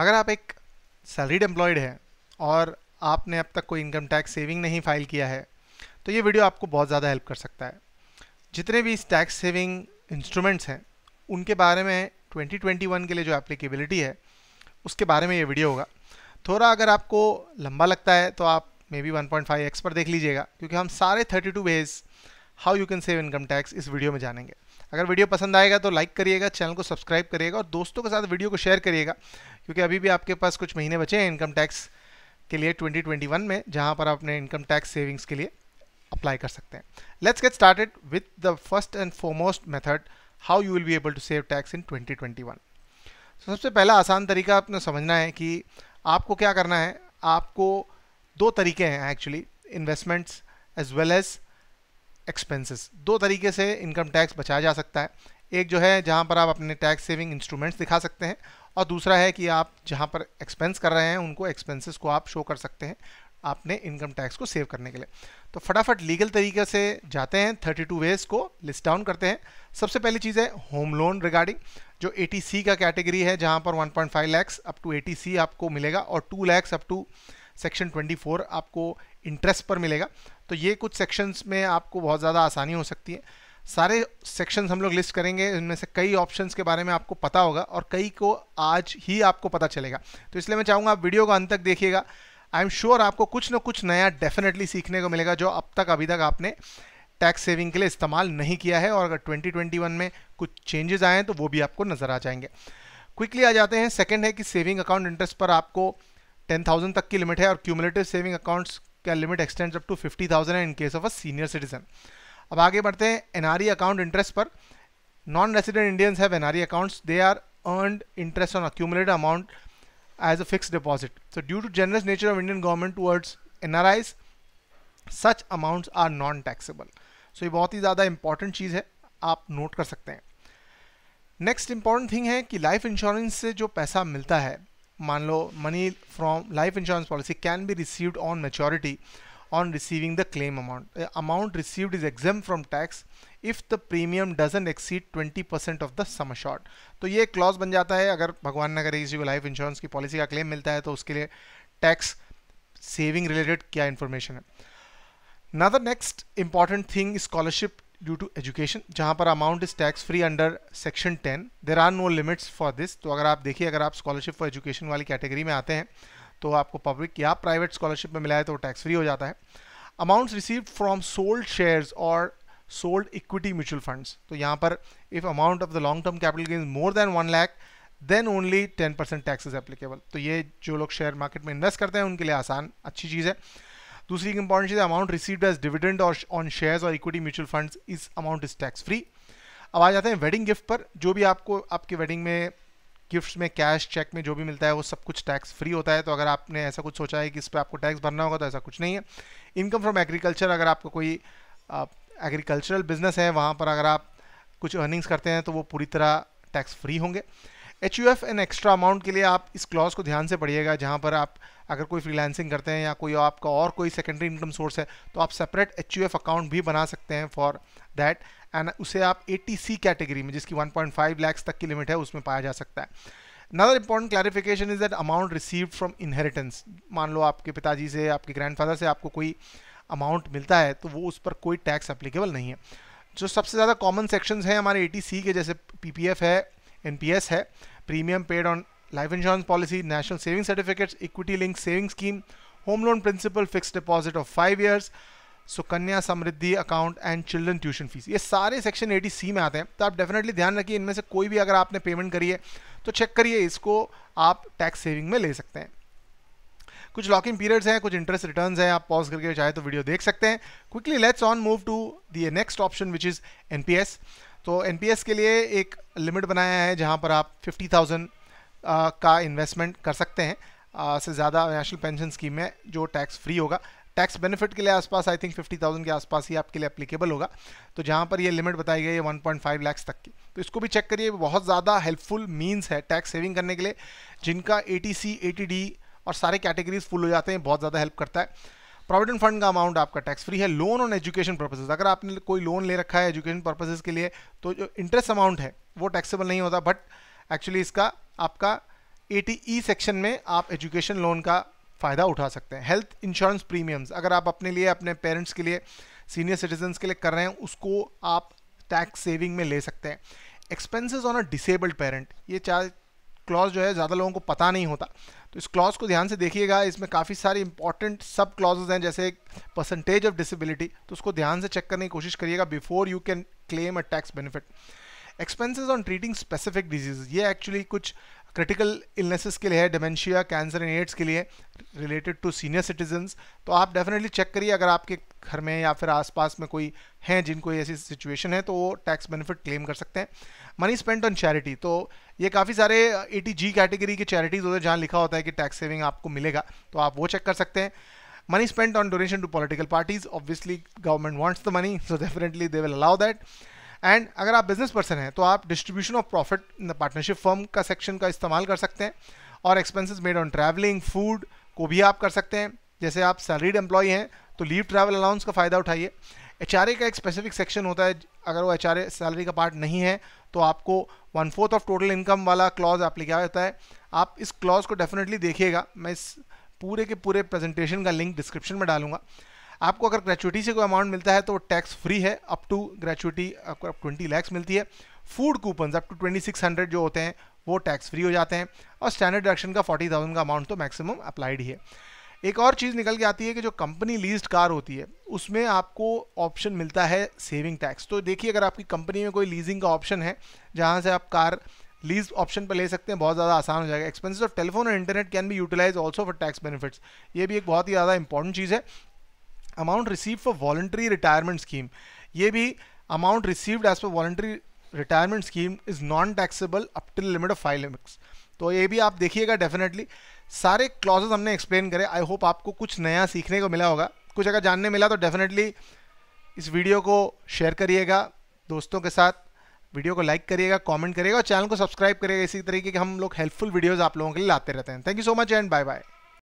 अगर आप एक सैलरीड एम्प्लॉयड हैं और आपने अब तक कोई इनकम टैक्स सेविंग नहीं फाइल किया है तो ये वीडियो आपको बहुत ज़्यादा हेल्प कर सकता है जितने भी इस टैक्स सेविंग इंस्ट्रूमेंट्स हैं उनके बारे में 2021 के लिए जो एप्लीकेबिलिटी है उसके बारे में ये वीडियो होगा थोड़ा अगर आपको लंबा लगता है तो आप maybe one point five पर देख लीजिएगा क्योंकि हम सारे thirty two how you can save income tax इस वीडियो में जानेंगे अगर वीडियो पसंद आएगा तो लाइक करिएगा चैनल को सब्सक्राइब करिएगा और दोस्तों के साथ वीडियो को शेयर करिएगा क्योंकि अभी भी आपके पास कुछ महीने बचे हैं इनकम टैक्स के लिए 2021 में जहां पर आप अपने इनकम टैक्स सेविंग्स के लिए अप्लाई कर सकते हैं let's get started with the first and foremost method how you will be able to save tax in 2021 so, सबसे पहला आसान तरीका आपने समझना है कि आपको क्या करना है आपको दो तरीके हैं actually investments as well as expenses दो तरीके से इनकम टैक्स बचाया जा सकता है एक जो है जहाँ पर आप अपने टैक्स सेविंग इंस्ट्रूमेंट्स दिखा सकते हैं और दूसरा है कि आप जहाँ पर एक्सपेंस कर रहे हैं उनको एक्सपेंसेस को आप शो कर सकते हैं आपने इनकम टैक्स को सेव करने के लिए तो फटाफट लीगल तरीके से जाते हैं 32 टू वेज को लिस्ट डाउन करते हैं सबसे पहली चीज़ है होम लोन रिगार्डिंग जो ए का कैटेगरी है जहाँ पर 1.5 लैक्स अप टू ए आपको मिलेगा और 2 लैक्स अप टू सेक्शन 24 आपको इंटरेस्ट पर मिलेगा तो ये कुछ सेक्शंस में आपको बहुत ज़्यादा आसानी हो सकती है सारे सेक्शंस हम लोग लिस्ट करेंगे इनमें से कई ऑप्शंस के बारे में आपको पता होगा और कई को आज ही आपको पता चलेगा तो इसलिए मैं चाहूँगा आप वीडियो का अंत तक देखिएगा आई एम श्योर आपको कुछ ना कुछ नया डेफिनेटली सीखने को मिलेगा जो अब तक अभी तक आपने टैक्स सेविंग के लिए इस्तेमाल नहीं किया है और अगर 2021 में कुछ चेंजेस आए हैं तो वो भी आपको नज़र आ जाएंगे क्विकली आ जाते हैं सेकेंड है कि सेविंग अकाउंट इंटरेस्ट पर आपको 10,000 तक की लिमिट है और क्यूमुलेटिव सेविंग अकाउंट्स का limit extends up to fifty thousand है in case of a senior citizen अब आगे बढ़ते हैं एनआरई अकाउंट इंटरेस्ट पर non resident Indians have NRE accounts they are earned interest on accumulated amount as a fixed deposit. So due to generous nature of Indian government towards NRIs, such amounts are non taxable so ये बहुत ही ज़्यादा important चीज़ है आप note कर सकते हैं नेक्स्ट इंपॉर्टेंट थिंग है कि लाइफ इंश्योरेंस से जो पैसा मिलता है मान लो money from life insurance policy can be received on maturity on receiving the claim amount amount received is is from tax if the premium doesn't exceed twenty percent of the sum assured तो ये clause बन जाता है अगर भगवान ने अगर किसी को लाइफ इंश्योरेंस की पॉलिसी का क्लेम मिलता है तो उसके लिए टैक्स सेविंग रिलेटेड क्या इन्फॉर्मेशन है another next important thing scholarship due to education जहाँ पर amount is tax free under section ten there are no limits for this तो अगर आप देखिए अगर आप स्कॉलरशिप फॉर एजुकेशन वाली कैटेगरी में आते हैं तो आपको पब्लिक या प्राइवेट स्कॉलरशिप में मिला है तो टैक्स फ्री हो जाता है amount receive from sold shares और सोल्ड इक्विटी म्यूचुअल फंड्स तो यहाँ पर if amount of the long term capital gain more than one lakh then only ten percent tax is applicable तो ये जो लोग शेयर मार्केट में इन्वेस्ट करते हैं उनके लिए आसान अच्छी चीज़ है दूसरी एक इंपॉर्टेंट चीज़ अमाउंट रिसीव एज डिविडेंड और ऑन शेयर्स और इक्विटी म्यूचुअल फंड्स इस अमाउंट इज टैक्स फ्री अब आ जाते हैं वेडिंग गिफ्ट पर जो भी आपको आपकी वेडिंग में गिफ्ट्स में कैश चेक में जो भी मिलता है वो सब कुछ टैक्स फ्री होता है तो अगर आपने ऐसा कुछ सोचा है कि इस पर आपको टैक्स भरना होगा तो ऐसा कुछ नहीं है इनकम फ्रॉम एग्रीकल्चर अगर आपका कोई एग्रीकल्चरल बिजनेस है वहाँ पर अगर आप कुछ अर्निंग्स करते हैं तो वो पूरी तरह टैक्स फ्री होंगे H U F and extra amount के लिए आप इस क्लॉज को ध्यान से पढ़िएगा जहाँ पर आप अगर कोई फ्रीलांसिंग करते हैं या कोई आपका और कोई सेकेंडरी इनकम सोर्स है तो आप separate H U F account भी बना सकते हैं फॉर दैट एंड उसे आप ए टी सी कैटेगरी में जिसकी वन पॉइंट फाइव लैक्स तक की लिमिट है उसमें पाया जा सकता है another important clarification is that amount receive from inheritance मान लो आपके पिताजी से आपके ग्रैंड फादर से आपको कोई अमाउंट मिलता है तो वो उस पर कोई टैक्स अप्लीकेबल नहीं है जो सबसे ज़्यादा कॉमन सेक्शंस हैं हमारे ए टी सी के जैसे पी पी एफ है एनपीएस है premium paid on life insurance policy national saving certificates equity link saving scheme home loan principal fix deposit of five years Sukanya Samriddhi account and children tuition fees ये सारे section eighty C में आते हैं तो आप definitely ध्यान रखिए इनमें से कोई भी अगर आपने पेमेंट करी है तो चेक करिए इसको आप टैक्स सेविंग में ले सकते हैं कुछ लॉकिंग पीरियड्स हैं कुछ इंटरेस्ट रिटर्न्स हैं आप पॉज करके चाहे तो वीडियो देख सकते हैं quickly let's on move to the next option which is N P S तो एन के लिए एक लिमिट बनाया है जहाँ पर आप फिफ्टी थाउजेंड का इन्वेस्टमेंट कर सकते हैं आ, से ज़्यादा नेशनल पेंशन स्कीम में जो टैक्स फ्री होगा टैक्स बेनिफिट के लिए आसपास आई थिंक 50,000 के आसपास ही आपके लिए अप्लीकेबल होगा तो जहाँ पर ये लिमिट बताई गई है 1.5 लैक्स तक की तो इसको भी चेक करिए बहुत ज़्यादा हेल्पफुल मीन्स है टैक्स सेविंग करने के लिए जिनका ए टी और सारे कैटेगरीज फुल हो जाते हैं बहुत ज़्यादा हेल्प करता है प्रोविडेंट फंड का अमाउंट आपका टैक्स फ्री है लोन ऑन एजुकेशन पर्पजेज अगर आपने कोई लोन ले रखा है एजुकेशन पर्पजेज के लिए तो जो इंटरेस्ट अमाउंट है वो टैक्सेबल नहीं होता बट एक्चुअली इसका आपका ए ई सेक्शन में आप एजुकेशन लोन का फ़ायदा उठा सकते हैं हेल्थ इंश्योरेंस प्रीमियम्स अगर आप अपने लिए अपने पेरेंट्स के लिए सीनियर सिटीजन्स के लिए कर रहे हैं उसको आप टैक्स सेविंग में ले सकते हैं expenses on a disabled parent ये चार क्लॉज जो है ज़्यादा लोगों को पता नहीं होता तो इस क्लॉज को ध्यान से देखिएगा इसमें काफ़ी सारे इंपॉर्टेंट सब क्लॉजेज हैं जैसे परसेंटेज ऑफ डिसेबिलिटी तो उसको ध्यान से चेक करने की कोशिश करिएगा before you can claim a tax benefit expenses on treating specific disease ये एक्चुअली कुछ क्रिटिकल इलनेसेस के लिए है डेमेंशिया कैंसर एंड एड्स के लिए रिलेटेड टू सीनियर सिटीजन्स तो आप डेफिनेटली चेक करिए अगर आपके घर में या फिर आसपास में कोई हैं जिनको ऐसी सिचुएशन है तो वो टैक्स बेनिफिट क्लेम कर सकते हैं मनी स्पेंट ऑन चैरिटी तो ये काफ़ी सारे ए टी जी कैटेगरी की चैरिटीज़ होते हैं जहाँ लिखा होता है कि टैक्स सेविंग आपको मिलेगा तो आप वो चेक कर सकते हैं money spend on donation to political parties obviously government wants the money so definitely they will allow that and अगर आप बिजनेस पर्सन हैं तो आप distribution of profit in the partnership firm का सेक्शन का इस्तेमाल कर सकते हैं और expenses made on travelling food को भी आप कर सकते हैं जैसे आप सैलरीड एम्प्लॉय हैं तो लीव ट्रैवल अलाउंस का फ़ायदा उठाइए एच का एक स्पेसिफिक सेक्शन होता है अगर वो एच सैलरी का पार्ट नहीं है तो आपको one fourth of total income वाला क्लॉज आप एप्लीकेट होता है आप इस क्लॉज को डेफिनेटली देखिएगा मैं इस पूरे के पूरे प्रेजेंटेशन का लिंक डिस्क्रिप्शन में डालूंगा आपको अगर ग्रेचुटी से कोई अमाउंट मिलता है तो टैक्स फ्री है अप टू ग्रेचुटी आपको अप ट्वेंटी लैक्स मिलती है food coupons up to twenty six hundred जो होते हैं वो टैक्स फ्री हो जाते हैं और स्टैंडर्ड डिडक्शन का फोर्टी थाउजेंड का अमाउंट तो मैक्सिमम अप्लाइड ही है एक और चीज़ निकल के आती है कि जो कंपनी लीज्ड कार होती है उसमें आपको ऑप्शन मिलता है सेविंग टैक्स तो देखिए अगर आपकी कंपनी में कोई लीजिंग का ऑप्शन है जहाँ से आप कार लीज ऑप्शन पर ले सकते हैं बहुत ज़्यादा आसान हो जाएगा एक्सपेंसिस ऑफ टेलीफोन और इंटरनेट कैन भी utilise also for tax benefits ये भी एक बहुत ही ज़्यादा इंपॉर्टेंट चीज़ है amount receive for voluntary retirement scheme ये भी amount received as per voluntary retirement scheme is non taxable up till limit of five limits तो ये भी आप देखिएगा डेफिनेटली सारे क्लॉजेस हमने एक्सप्लेन करे आई होप आपको कुछ नया सीखने को मिला होगा कुछ अगर जानने मिला तो डेफिनेटली इस वीडियो को शेयर करिएगा दोस्तों के साथ वीडियो को लाइक करिएगा कमेंट करिएगा और चैनल को सब्सक्राइब करिएगा इसी तरीके के हम लोग हेल्पफुल वीडियोस आप लोगों के लिए लाते रहते हैं thank you so much and bye bye